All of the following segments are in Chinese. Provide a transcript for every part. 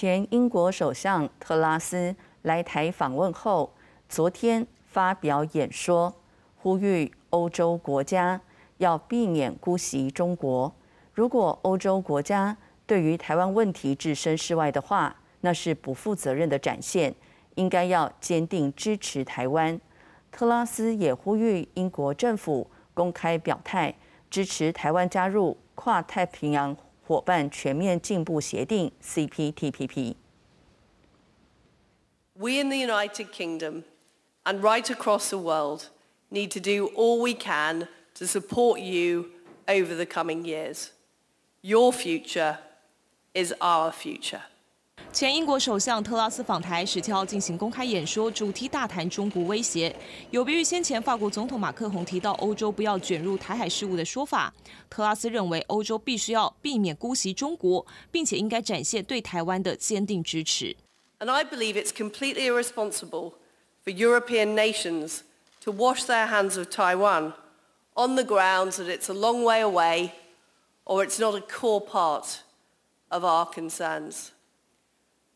前英国首相特拉斯来台访问后，昨天发表演说，呼吁欧洲国家要避免孤息中国。如果欧洲国家对于台湾问题置身事外的话，那是不负责任的展现，应该要坚定支持台湾。特拉斯也呼吁英国政府公开表态，支持台湾加入跨太平洋。伙伴全面进步协定 （CPTPP）。We in the United Kingdom and right across the world need to do all we can to support you over the coming years. Your future is our future. 前英国首相特拉斯访台，十七号进行公开演说，主题大谈中国威胁，有别于先前法国总统马克宏提到欧洲不要卷入台海事务的说法。特拉斯认为，欧洲必须要避免姑息中国，并且应该展现对台湾的坚定支持。And I believe it's completely irresponsible for European nations to wash their hands of Taiwan on the grounds that it's a long way away or it's not a core part of our concerns.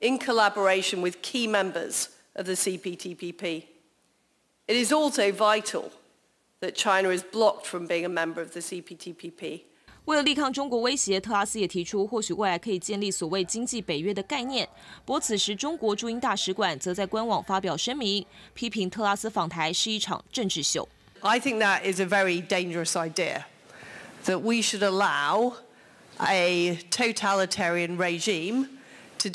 in collaboration with key members of the CPTPP. It is also vital that China is blocked from being a member of the CPTPP. 为了力抗中国威胁，特拉斯也提出，或许未来可以建立所谓“经济北约”的概念。不过，此时中国驻英大使馆则在官网发表声明，批评特拉斯访台是一场政治秀。I think that is a very dangerous idea that we should allow a totalitarian regime 特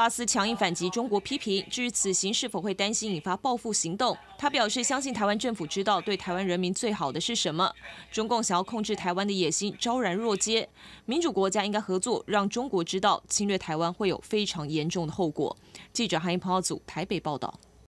拉斯强硬反击中国批评。至于此行是否会担心引发报复行动，他表示相信台湾政府知道对台湾人民最好的是什么。中共想要控制台湾的野心昭然若揭。民主国家应该合作，让中国知道侵略台湾会有非常严重的后果。记者韩彭报祖台北报道。